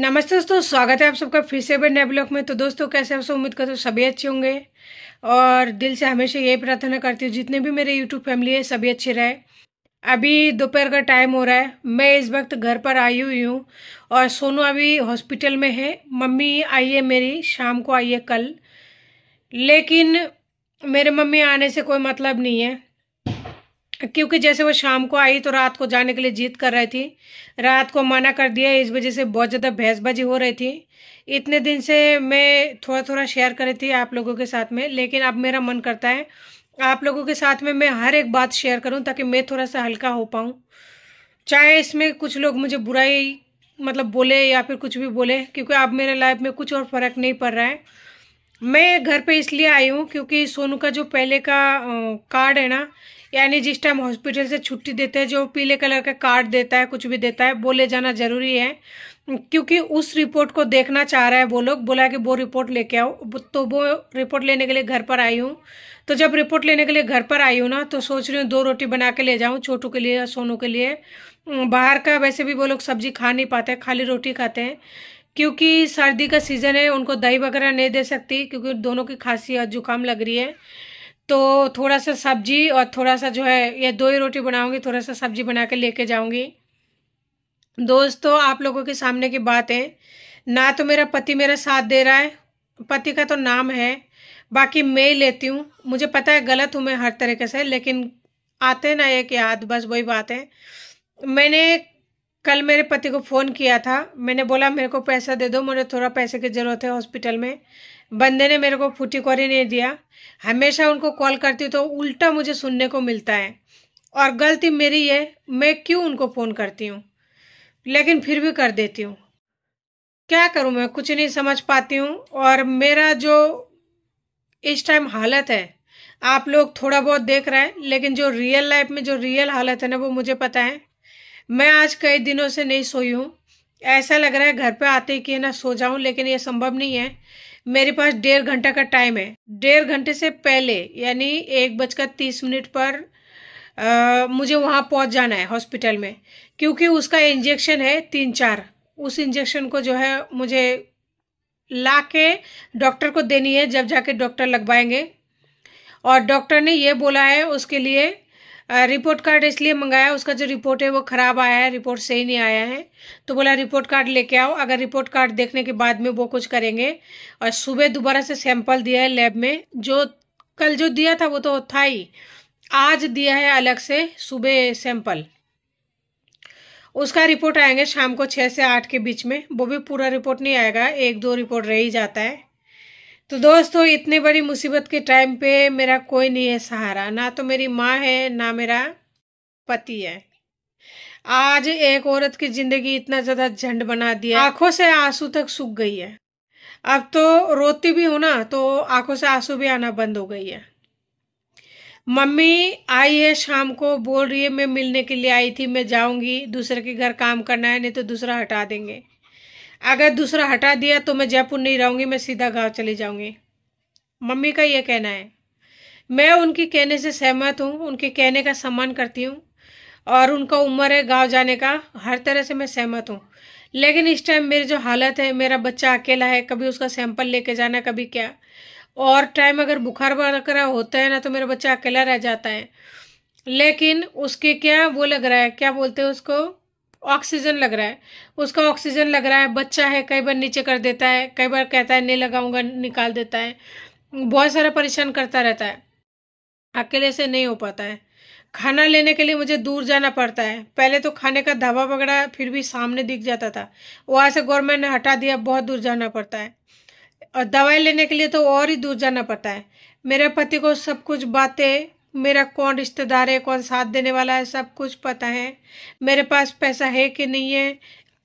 नमस्ते दोस्तों स्वागत है आप सबका फिर से नए ब्लॉग में तो दोस्तों कैसे आप सब उम्मीद करते हो सभी अच्छे होंगे और दिल से हमेशा यही प्रार्थना करती हूँ जितने भी मेरे यूट्यूब फैमिली है सभी अच्छे रहे अभी दोपहर का टाइम हो रहा है मैं इस वक्त घर पर आई हुई हूँ और सोनू अभी हॉस्पिटल में है मम्मी आई है मेरी शाम को आई है कल लेकिन मेरे मम्मी आने से कोई मतलब नहीं है क्योंकि जैसे वो शाम को आई तो रात को जाने के लिए जीत कर रही थी रात को मना कर दिया इस वजह से बहुत ज़्यादा भैंसबाजी हो रही थी इतने दिन से मैं थोड़ा थोड़ा शेयर कर रही थी आप लोगों के साथ में लेकिन अब मेरा मन करता है आप लोगों के साथ में मैं हर एक बात शेयर करूं ताकि मैं थोड़ा सा हल्का हो पाऊँ चाहे इसमें कुछ लोग मुझे बुराई मतलब बोले या फिर कुछ भी बोले क्योंकि अब मेरे लाइफ में कुछ और फ़र्क नहीं पड़ रहा है मैं घर पे इसलिए आई हूँ क्योंकि सोनू का जो पहले का कार्ड है ना यानी जिस टाइम हॉस्पिटल से छुट्टी देते हैं जो पीले कलर का कार्ड देता है कुछ भी देता है वो ले जाना ज़रूरी है क्योंकि उस रिपोर्ट को देखना चाह रहा है वो लोग बोला कि वो रिपोर्ट लेके आओ तो वो रिपोर्ट लेने के लिए घर पर आई हूँ तो जब रिपोर्ट लेने के लिए घर पर आई हूँ ना तो सोच रही हूँ दो रोटी बना के ले जाऊँ छोटू के लिए या सोनू के लिए बाहर का वैसे भी वो लोग सब्जी खा नहीं पाते खाली रोटी खाते हैं क्योंकि सर्दी का सीज़न है उनको दही वगैरह नहीं दे सकती क्योंकि दोनों की खांसी और जुकाम लग रही है तो थोड़ा सा सब्जी और थोड़ा सा जो है ये दो ही रोटी बनाऊंगी थोड़ा सा सब्जी बना के लेके जाऊंगी दोस्तों आप लोगों के सामने की बात है ना तो मेरा पति मेरा साथ दे रहा है पति का तो नाम है बाकी मैं ही लेती हूँ मुझे पता है गलत हूँ मैं हर तरीके से लेकिन आते ना एक याद बस वही बात है मैंने कल मेरे पति को फ़ोन किया था मैंने बोला मेरे को पैसा दे दो मुझे थोड़ा पैसे की ज़रूरत है हॉस्पिटल में बंदे ने मेरे को फूटी ही नहीं दिया हमेशा उनको कॉल करती हूँ तो उल्टा मुझे सुनने को मिलता है और गलती मेरी है मैं क्यों उनको फ़ोन करती हूँ लेकिन फिर भी कर देती हूँ क्या करूँ मैं कुछ नहीं समझ पाती हूँ और मेरा जो इस टाइम हालत है आप लोग थोड़ा बहुत देख रहे हैं लेकिन जो रियल लाइफ में जो रियल हालत है ना वो मुझे पता है मैं आज कई दिनों से नहीं सोई हूँ ऐसा लग रहा है घर पे आते ही कि ना सो जाऊं लेकिन ये संभव नहीं है मेरे पास डेढ़ घंटा का टाइम है डेढ़ घंटे से पहले यानी एक बजकर तीस मिनट पर आ, मुझे वहाँ पहुँच जाना है हॉस्पिटल में क्योंकि उसका इंजेक्शन है तीन चार उस इंजेक्शन को जो है मुझे ला के डॉक्टर को देनी है जब जाके डॉक्टर लगवाएंगे और डॉक्टर ने यह बोला है उसके लिए रिपोर्ट कार्ड इसलिए मंगाया उसका जो रिपोर्ट है वो ख़राब आया है रिपोर्ट सही नहीं आया है तो बोला रिपोर्ट कार्ड लेके आओ अगर रिपोर्ट कार्ड देखने के बाद में वो कुछ करेंगे और सुबह दोबारा से सैंपल दिया है लैब में जो कल जो दिया था वो तो था ही आज दिया है अलग से सुबह सैंपल उसका रिपोर्ट आएंगे शाम को छः से आठ के बीच में वो भी पूरा रिपोर्ट नहीं आएगा एक दो रिपोर्ट रह ही जाता है तो दोस्तों इतने बड़ी मुसीबत के टाइम पे मेरा कोई नहीं है सहारा ना तो मेरी माँ है ना मेरा पति है आज एक औरत की जिंदगी इतना ज़्यादा झंड बना दिया आंखों से आंसू तक सूख गई है अब तो रोती भी हो ना तो आंखों से आंसू भी आना बंद हो गई है मम्मी आई है शाम को बोल रही है मैं मिलने के लिए आई थी मैं जाऊंगी दूसरे के घर काम करना है नहीं तो दूसरा हटा देंगे अगर दूसरा हटा दिया तो मैं जयपुर नहीं रहूँगी मैं सीधा गाँव चली जाऊँगी मम्मी का ये कहना है मैं उनके कहने से सहमत हूँ उनके कहने का सम्मान करती हूँ और उनका उम्र है गांव जाने का हर तरह से मैं सहमत हूँ लेकिन इस टाइम मेरी जो हालत है मेरा बच्चा अकेला है कभी उसका सैंपल लेके जाना कभी क्या और टाइम अगर बुखार वगैरह होता है ना तो मेरा बच्चा अकेला रह जाता है लेकिन उसके क्या वो लग रहा है क्या बोलते हैं उसको ऑक्सीजन लग रहा है उसका ऑक्सीजन लग रहा है बच्चा है कई बार नीचे कर देता है कई बार कहता है नहीं लगाऊंगा निकाल देता है बहुत सारा परेशान करता रहता है अकेले से नहीं हो पाता है खाना लेने के लिए मुझे दूर जाना पड़ता है पहले तो खाने का धावा वगैरह फिर भी सामने दिख जाता था वहाँ से गवर्नमेंट ने हटा दिया बहुत दूर जाना पड़ता है और दवाई लेने के लिए तो और ही दूर जाना पड़ता है मेरे पति को सब कुछ बातें मेरा कौन रिश्तेदार है कौन साथ देने वाला है सब कुछ पता है मेरे पास पैसा है कि नहीं है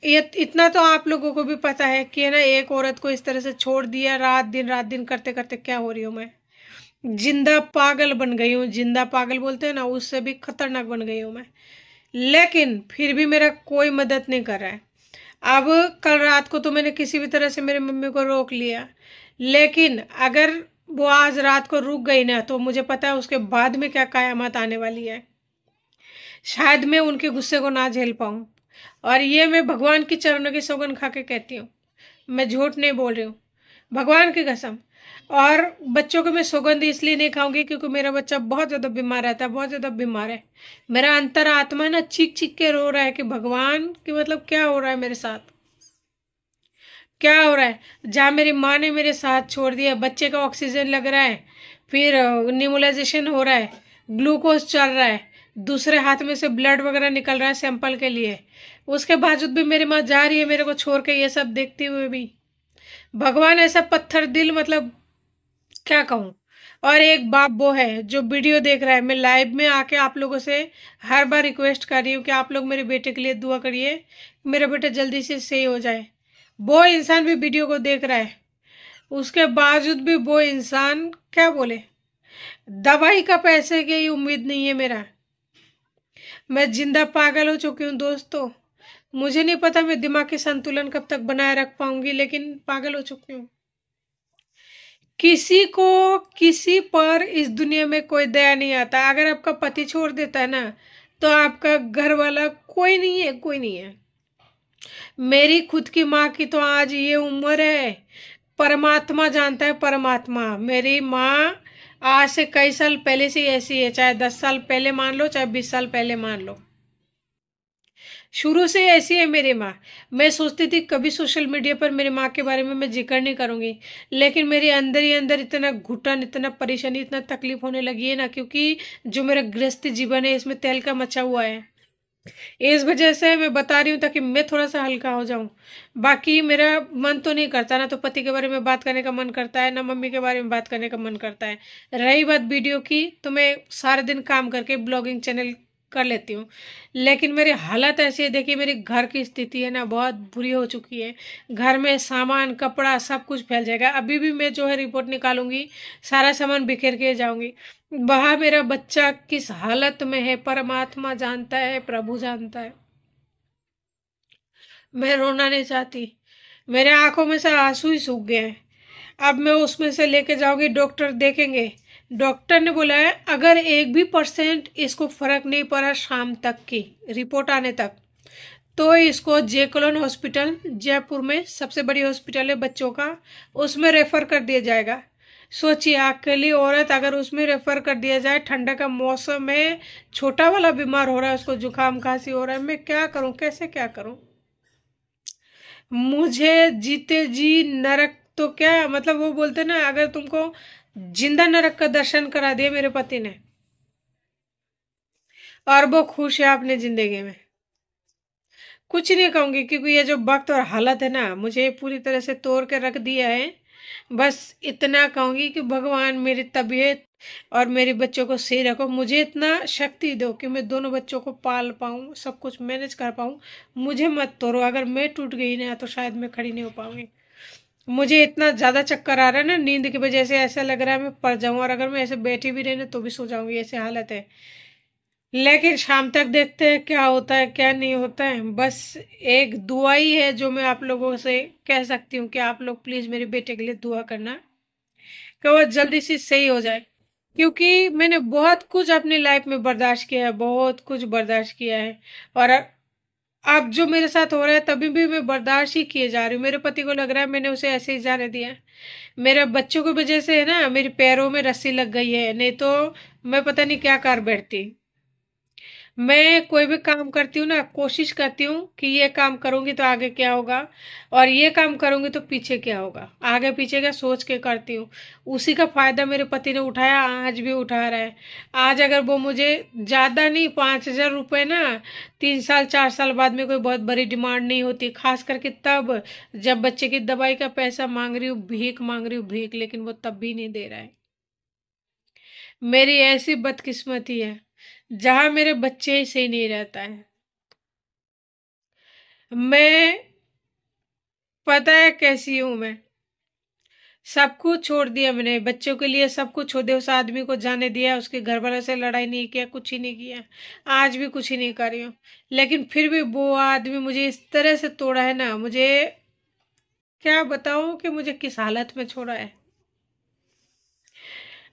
ये इतना तो आप लोगों को भी पता है कि है ना एक औरत को इस तरह से छोड़ दिया रात दिन रात दिन करते करते क्या हो रही हूँ मैं जिंदा पागल बन गई हूँ जिंदा पागल बोलते हैं ना उससे भी खतरनाक बन गई हूँ मैं लेकिन फिर भी मेरा कोई मदद नहीं कर रहा है अब कल रात को तो मैंने किसी भी तरह से मेरे मम्मी को रोक लिया लेकिन अगर वो आज रात को रुक गई ना तो मुझे पता है उसके बाद में क्या कायामत आने वाली है शायद मैं उनके गुस्से को ना झेल पाऊँ और ये मैं भगवान के चरणों की सौगन खा के कहती हूँ मैं झूठ नहीं बोल रही हूँ भगवान की कसम और बच्चों को मैं सौगंध इसलिए नहीं खाऊंगी क्योंकि मेरा बच्चा बहुत ज़्यादा बीमार रहता है बहुत ज़्यादा बीमार है मेरा अंतर आत्मा ना चीख चीख के रो रहा है कि भगवान कि मतलब क्या हो रहा है मेरे साथ क्या हो रहा है जहाँ मेरी माँ ने मेरे साथ छोड़ दिया बच्चे का ऑक्सीजन लग रहा है फिर निमोलाइजेशन हो रहा है ग्लूकोज चल रहा है दूसरे हाथ में से ब्लड वगैरह निकल रहा है सैंपल के लिए उसके बावजूद भी मेरी माँ जा रही है मेरे को छोड़ के ये सब देखते हुए भी भगवान ऐसा पत्थर दिल मतलब क्या कहूँ और एक बाप वो है जो वीडियो देख रहा है मैं लाइव में आके आप लोगों से हर बार रिक्वेस्ट कर रही हूँ कि आप लोग मेरे बेटे के लिए दुआ करिए मेरा बेटा जल्दी से सही हो जाए वो इंसान भी वीडियो को देख रहा है उसके बावजूद भी वो इंसान क्या बोले दवाई का पैसे की उम्मीद नहीं है मेरा मैं जिंदा पागल हो चुकी हूँ दोस्तों मुझे नहीं पता मैं दिमाग के संतुलन कब तक बनाए रख पाऊंगी लेकिन पागल हो चुकी हूँ किसी को किसी पर इस दुनिया में कोई दया नहीं आता अगर आपका पति छोड़ देता है ना तो आपका घर वाला कोई नहीं है कोई नहीं है मेरी खुद की माँ की तो आज ये उम्र है परमात्मा जानता है परमात्मा मेरी माँ आज से कई साल पहले से ऐसी है चाहे दस साल पहले मान लो चाहे बीस साल पहले मान लो शुरू से ऐसी है मेरी माँ मैं सोचती थी कभी सोशल मीडिया पर मेरी माँ के बारे में मैं जिक्र नहीं करूँगी लेकिन मेरे अंदर ही अंदर इतना घुटन इतना परेशानी इतना तकलीफ होने लगी है ना क्योंकि जो मेरा गृहस्थ जीवन है इसमें तेल का मचा हुआ है इस वजह से मैं बता रही हूँ ताकि मैं थोड़ा सा हल्का हो जाऊँ बाकी मेरा मन तो नहीं करता ना तो पति के बारे में बात करने का मन करता है ना मम्मी के बारे में बात करने का मन करता है रही बात वीडियो की तो मैं सारे दिन काम करके ब्लॉगिंग चैनल कर लेती हूँ लेकिन मेरी हालत ऐसी है देखिए मेरी घर की स्थिति है ना बहुत बुरी हो चुकी है घर में सामान कपड़ा सब कुछ फैल जाएगा अभी भी मैं जो है रिपोर्ट निकालूंगी सारा सामान बिखेर के जाऊंगी वहा मेरा बच्चा किस हालत में है परमात्मा जानता है प्रभु जानता है मैं रोना नहीं चाहती मेरे आंखों में से आंसू ही सूख गए हैं अब मैं उसमें से लेके जाऊंगी डॉक्टर देखेंगे डॉक्टर ने बोला है अगर एक भी परसेंट इसको फर्क नहीं पड़ा शाम तक की रिपोर्ट आने तक तो इसको जेकलोन हॉस्पिटल जयपुर में सबसे बड़ी हॉस्पिटल है बच्चों का उसमें रेफ़र कर दिया जाएगा सोचिए अकेली औरत अगर उसमें रेफ़र कर दिया जाए ठंडा का मौसम है छोटा वाला बीमार हो रहा है उसको जुकाम खांसी हो रहा है मैं क्या करूं कैसे क्या करूं मुझे जीते जी नरक तो क्या मतलब वो बोलते ना अगर तुमको जिंदा नरक का दर्शन करा दिया मेरे पति ने और वो खुश है अपने जिंदगी में कुछ नहीं कहूंगी क्योंकि ये जो वक्त और हालत है ना मुझे पूरी तरह से तोड़ के रख दिया है बस इतना कहूंगी कि भगवान मेरी तबीयत और मेरे बच्चों को सही रखो मुझे इतना शक्ति दो कि मैं दोनों बच्चों को पाल पाऊं सब कुछ मैनेज कर पाऊं मुझे मत तोड़ो अगर मैं टूट गई ना तो शायद मैं खड़ी नहीं हो पाऊंगी मुझे इतना ज़्यादा चक्कर आ रहा है ना नींद की वजह से ऐसा लग रहा है मैं पड़ जाऊँ और अगर मैं ऐसे बैठी भी रही ना तो भी सो जाऊंगी ऐसी हालत है लेकिन शाम तक देखते हैं क्या होता है क्या नहीं होता है बस एक दुआ ही है जो मैं आप लोगों से कह सकती हूँ कि आप लोग प्लीज़ मेरे बेटे के लिए दुआ करना कि वह जल्दी से सही हो जाए क्योंकि मैंने बहुत कुछ अपनी लाइफ में बर्दाश्त किया है बहुत कुछ बर्दाश्त किया है और अब जो मेरे साथ हो रहा है तभी भी मैं बर्दाश्त ही किए जा रही हूँ मेरे पति को लग रहा है मैंने उसे ऐसे ही जाने दिया मेरे बच्चों की वजह से है ना मेरे पैरों में रस्सी लग गई है नहीं तो मैं पता नहीं क्या कर बैठती मैं कोई भी काम करती हूँ ना कोशिश करती हूँ कि ये काम करूँगी तो आगे क्या होगा और ये काम करूँगी तो पीछे क्या होगा आगे पीछे क्या सोच के करती हूँ उसी का फ़ायदा मेरे पति ने उठाया आज भी उठा रहा है आज अगर वो मुझे ज़्यादा नहीं पाँच हज़ार रुपये ना तीन साल चार साल बाद में कोई बहुत बड़ी डिमांड नहीं होती खास करके तब जब बच्चे की दवाई का पैसा मांग रही हूँ भीख मांग रही हूँ भीख लेकिन वो तब भी नहीं दे रहा है मेरी ऐसी बदकिस्मती है जहां मेरे बच्चे से नहीं रहता है मैं पता है कैसी हूं मैं सब कुछ छोड़ दिया मैंने बच्चों के लिए सब कुछ छोड़ दिया उस आदमी को जाने दिया उसके घर वालों से लड़ाई नहीं किया कुछ ही नहीं किया आज भी कुछ ही नहीं कर रही हूँ लेकिन फिर भी वो आदमी मुझे इस तरह से तोड़ा है ना मुझे क्या बताऊँ कि मुझे किस हालत में छोड़ा है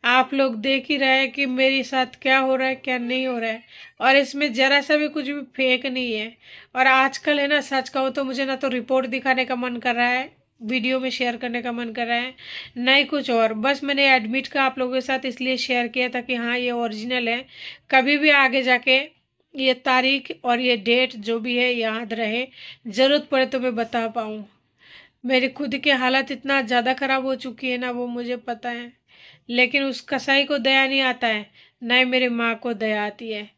आप लोग देख ही रहे हैं कि मेरे साथ क्या हो रहा है क्या नहीं हो रहा है और इसमें ज़रा सा भी कुछ भी फेक नहीं है और आजकल है ना सच कहूँ तो मुझे ना तो रिपोर्ट दिखाने का मन कर रहा है वीडियो में शेयर करने का मन कर रहा है ना ही कुछ और बस मैंने एडमिट का आप लोगों के साथ इसलिए शेयर किया था कि हाँ ये ओरिजिनल है कभी भी आगे जाके ये तारीख और ये डेट जो भी है याद रहे ज़रूरत पड़े तो मैं बता पाऊँ मेरी खुद की हालत इतना ज़्यादा ख़राब हो चुकी है ना वो मुझे पता है लेकिन उस कसाई को दया नहीं आता है ना ही मेरी माँ को दया आती है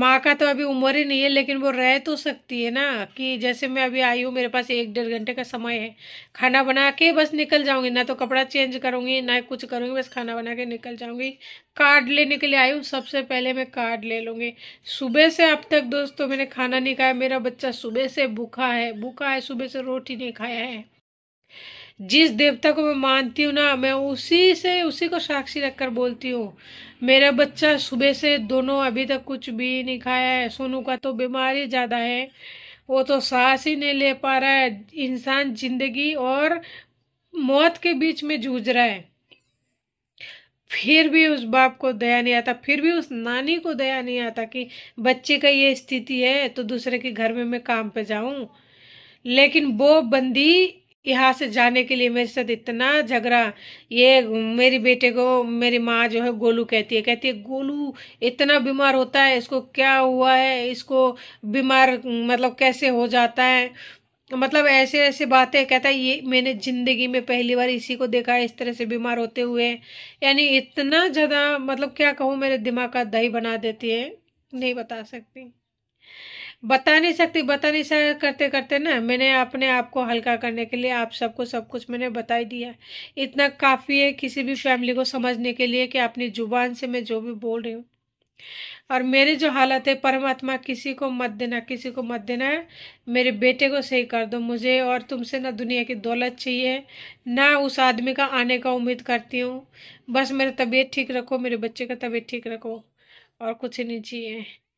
माँ का तो अभी उम्र ही नहीं है लेकिन वो रह तो सकती है ना कि जैसे मैं अभी आई हूँ मेरे पास एक डेढ़ घंटे का समय है खाना बना के बस निकल जाऊंगी ना तो कपड़ा चेंज करूंगी ना कुछ करूंगी बस खाना बना के निकल जाऊंगी कार्ड लेने के लिए आई हूँ सबसे पहले मैं कार्ड ले लूँगी सुबह से अब तक दोस्तों मैंने खाना नहीं खाया मेरा बच्चा सुबह से भूखा है भूखा है सुबह से रोटी नहीं खाया है जिस देवता को मैं मानती हूँ ना मैं उसी से उसी को साक्षी रखकर बोलती हूँ मेरा बच्चा सुबह से दोनों अभी तक कुछ भी नहीं खाया है सोनू का तो बीमारी ज़्यादा है वो तो सांस ही नहीं ले पा रहा है इंसान जिंदगी और मौत के बीच में जूझ रहा है फिर भी उस बाप को दया नहीं आता फिर भी उस नानी को दया नहीं आता कि बच्चे का ये स्थिति है तो दूसरे के घर में मैं काम पे जाऊं लेकिन वो बंदी यहाँ से जाने के लिए मेरे साथ इतना झगड़ा ये मेरी बेटे को मेरी माँ जो है गोलू कहती है कहती है गोलू इतना बीमार होता है इसको क्या हुआ है इसको बीमार मतलब कैसे हो जाता है मतलब ऐसे ऐसे बातें कहता है ये मैंने ज़िंदगी में पहली बार इसी को देखा है इस तरह से बीमार होते हुए यानी इतना ज़्यादा मतलब क्या कहूँ मेरे दिमाग का दही बना देती है नहीं बता सकती बता नहीं सकती बता नहीं सक करते करते ना मैंने अपने आप को हल्का करने के लिए आप सबको सब कुछ मैंने बता ही दिया इतना काफ़ी है किसी भी फैमिली को समझने के लिए कि अपनी ज़ुबान से मैं जो भी बोल रही हूँ और मेरी जो हालत है परमात्मा किसी को मत देना किसी को मत देना मेरे बेटे को सही कर दो मुझे और तुमसे ना दुनिया की दौलत चाहिए ना उस आदमी का आने का उम्मीद करती हूँ बस मेरी तबीयत ठीक रखो मेरे बच्चे का तबीयत ठीक रखो और कुछ नहीं चाहिए